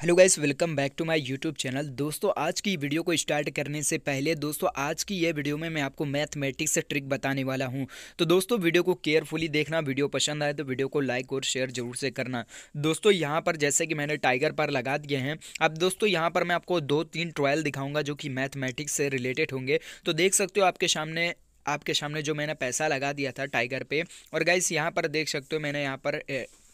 hello guys welcome back to my YouTube channel दोस्तों आज की वीडियो को स्टार्ट करने से पहले दोस्तों आज की यह वीडियो में मैं आपको मैथमेटिक्स से ट्रिक बताने वाला हूं तो दोस्तों वीडियो को केयरफुली देखना वीडियो पसंद आए तो वीडियो को लाइक और शेयर जरूर से करना दोस्तों यहां पर जैसे कि मैंने टाइगर पर लगा दिए हैं अब दोस्तों यहाँ पर मैं आपको दो तीन ट्रायल दिखाऊँगा जो कि मैथमेटिक्स से रिलेटेड होंगे तो देख सकते हो आपके सामने आपके सामने जो मैंने पैसा लगा दिया था टाइगर पे और गाइस यहाँ पर देख सकते हो मैंने यहाँ पर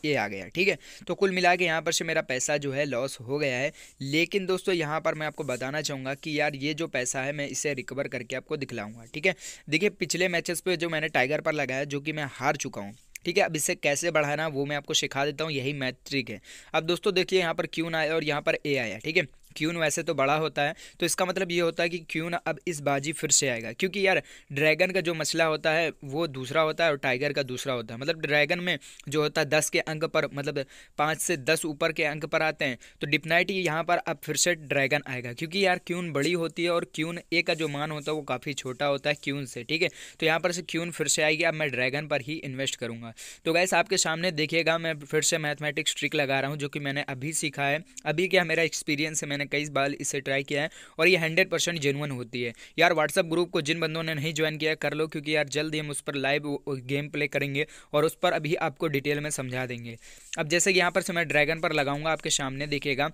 ये आ गया ठीक है तो कुल मिला के यहाँ पर से मेरा पैसा जो है लॉस हो गया है लेकिन दोस्तों यहाँ पर मैं आपको बताना चाहूँगा कि यार ये जो पैसा है मैं इसे रिकवर करके आपको दिखलाऊंगा ठीक है देखिए पिछले मैचेस पे जो मैंने टाइगर पर लगाया जो कि मैं हार चुका हूँ ठीक है अब इसे कैसे बढ़ाना वो मैं आपको सिखा देता हूँ यही मैथ ट्रिक है अब दोस्तों देखिए यहाँ पर क्यों ना आया और यहाँ पर ए आया ठीक है क्यून वैसे तो बड़ा होता है तो इसका मतलब ये होता है कि क्यून अब इस बाजी फिर से आएगा क्योंकि यार ड्रैगन का जो मसला होता है वो दूसरा होता है और टाइगर का दूसरा होता है मतलब ड्रैगन में जो होता है दस के अंक पर मतलब पाँच से दस ऊपर के अंक पर आते हैं तो डिपनाइट यहाँ पर अब फिर से ड्रैगन आएगा क्योंकि यार क्यून बड़ी होती है और क्यून ए का जो मान होता है वो काफ़ी छोटा होता है क्यून से ठीक है तो यहाँ पर से क्यून फिर से आएगी अब मैं ड्रैगन पर ही इन्वेस्ट करूँगा तो गैस आपके सामने देखिएगा मैं फिर से मैथमेटिक्स ट्रिक लगा रहा हूँ जो कि मैंने अभी सीखा है अभी क्या मेरा एक्सपीरियंस है मैंने मैंने कई बार इसे ट्राई किया है और ये हंड्रेड परसेंट जेनुअन होती है यार व्हाट्सअप ग्रुप को जिन बंदों ने नहीं ज्वाइन किया कर लो क्योंकि यार जल्द हम उस पर लाइव गेम प्ले करेंगे और उस पर अभी आपको डिटेल में समझा देंगे अब जैसे कि यहाँ पर से मैं ड्रैगन पर लगाऊंगा आपके सामने देखिएगा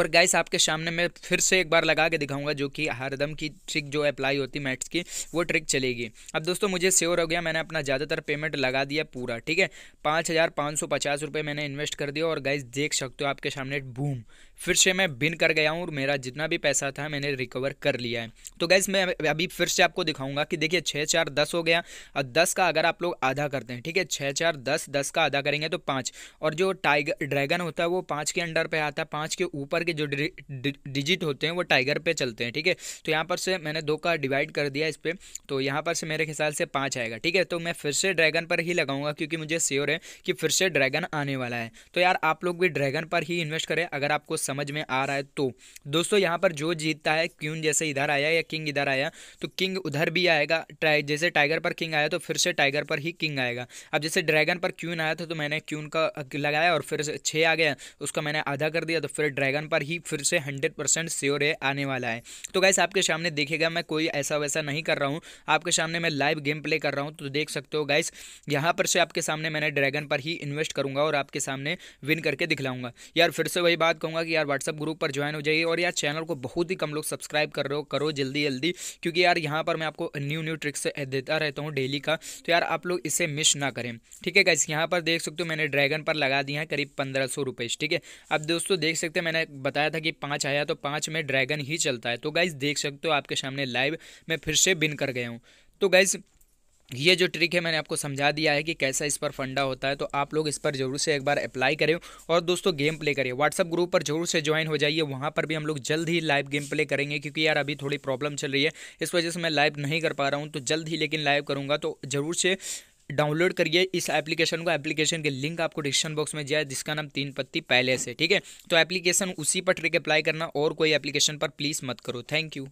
और गाइस आपके सामने मैं फिर से एक बार लगा के दिखाऊंगा जो कि हरदम की ट्रिक जो अप्लाई होती मैट्स की वो ट्रिक चलेगी अब दोस्तों मुझे श्योर हो गया मैंने अपना ज़्यादातर पेमेंट लगा दिया पूरा ठीक है पाँच हज़ार पाँच सौ पचास रुपये मैंने इन्वेस्ट कर दिया और गाइस देख सकते हो आपके सामने बूम फिर से मैं बिन कर गया हूँ और मेरा जितना भी पैसा था मैंने रिकवर कर लिया है तो गैस मैं अभी फिर से आपको दिखाऊंगा कि देखिए छः चार दस हो गया और दस का अगर आप लोग आधा करते हैं ठीक है छः चार दस दस का आधा करेंगे तो पाँच और जो टाइगर ड्रैगन होता है वो पाँच के अंडर पे आता है पाँच के ऊपर के जो डिजिट होते हैं वो टाइगर पर चलते हैं ठीक है तो यहाँ पर से मैंने दो का डिवाइड कर दिया इस पर तो यहाँ पर से मेरे ख्याल से पाँच आएगा ठीक है तो मैं फिर से ड्रैगन पर ही लगाऊंगा क्योंकि मुझे श्योर है कि फिर से ड्रैगन आने वाला है तो यार आप लोग भी ड्रैगन पर ही इन्वेस्ट करें अगर आपको समझ में आ रहा है तो दोस्तों यहाँ पर जो जीतता है क्यून जैसे इधर आया या किंग इधर आया तो किंग उधर भी आएगा ट्राई जैसे टाइगर पर किंग आया तो फिर से टाइगर पर ही किंग आएगा अब जैसे ड्रैगन पर क्यून आया था तो मैंने क्यून का लगाया और फिर से छः आ गया उसका मैंने आधा कर दिया तो फिर ड्रैगन पर ही फिर से हंड्रेड परसेंट श्योर है आने वाला है तो गैस आपके सामने देखेगा मैं कोई ऐसा वैसा नहीं कर रहा हूँ आपके सामने मैं लाइव गेम प्ले कर रहा हूँ तो देख सकते हो गाइस यहाँ पर से आपके सामने मैंने ड्रैगन पर ही इन्वेस्ट करूँगा और आपके सामने विन करके दिखलाऊंगा यार फिर से वही बात कहूँगा कि यार व्हाट्सअप ग्रुप पर ज्वाइन हो जाइए और यार चैनल को बहुत ही कम लोग सब्सक्राइब कर रहे हो करो जल्दी जल्दी क्योंकि यार यहाँ पर मैं आपको न्यू न्यू ट्रिक्स देता रहता हूँ डेली का तो यार आप लोग इसे मिस ना करें ठीक है गाइस यहाँ पर देख सकते हो मैंने ड्रैगन पर लगा दिया है करीब पंद्रह सौ रुपये ठीक है अब दोस्तों देख सकते हैं मैंने बताया था कि पाँच आया तो पाँच में ड्रैगन ही चलता है तो गाइज देख सकते हो आपके सामने लाइव मैं फिर से बिन कर गया हूँ तो गाइज़ ये जो ट्रिक है मैंने आपको समझा दिया है कि कैसा इस पर फंडा होता है तो आप लोग इस पर जरूर से एक बार अप्लाई करें और दोस्तों गेम प्ले करिए व्हाट्सअप ग्रुप पर जरूर से ज्वाइन हो जाइए वहाँ पर भी हम लोग जल्द ही लाइव गेम प्ले करेंगे क्योंकि यार अभी थोड़ी प्रॉब्लम चल रही है इस वजह से मैं लाइव नहीं कर पा रहा हूँ तो जल्द ही लेकिन लाइव करूँगा तो जरूर से डाउनलोड करिए इस एप्लीकेशन को एप्लीकेशन के लिंक आपको डिस्क्रिप्शन बॉक्स में दिया है जिसका नाम तीन पत्ती पहले से ठीक है तो एप्लीकेशन उसी पर ट्रिक अप्लाई करना और कोई एप्लीकेशन पर प्लीज़ मत करो थैंक यू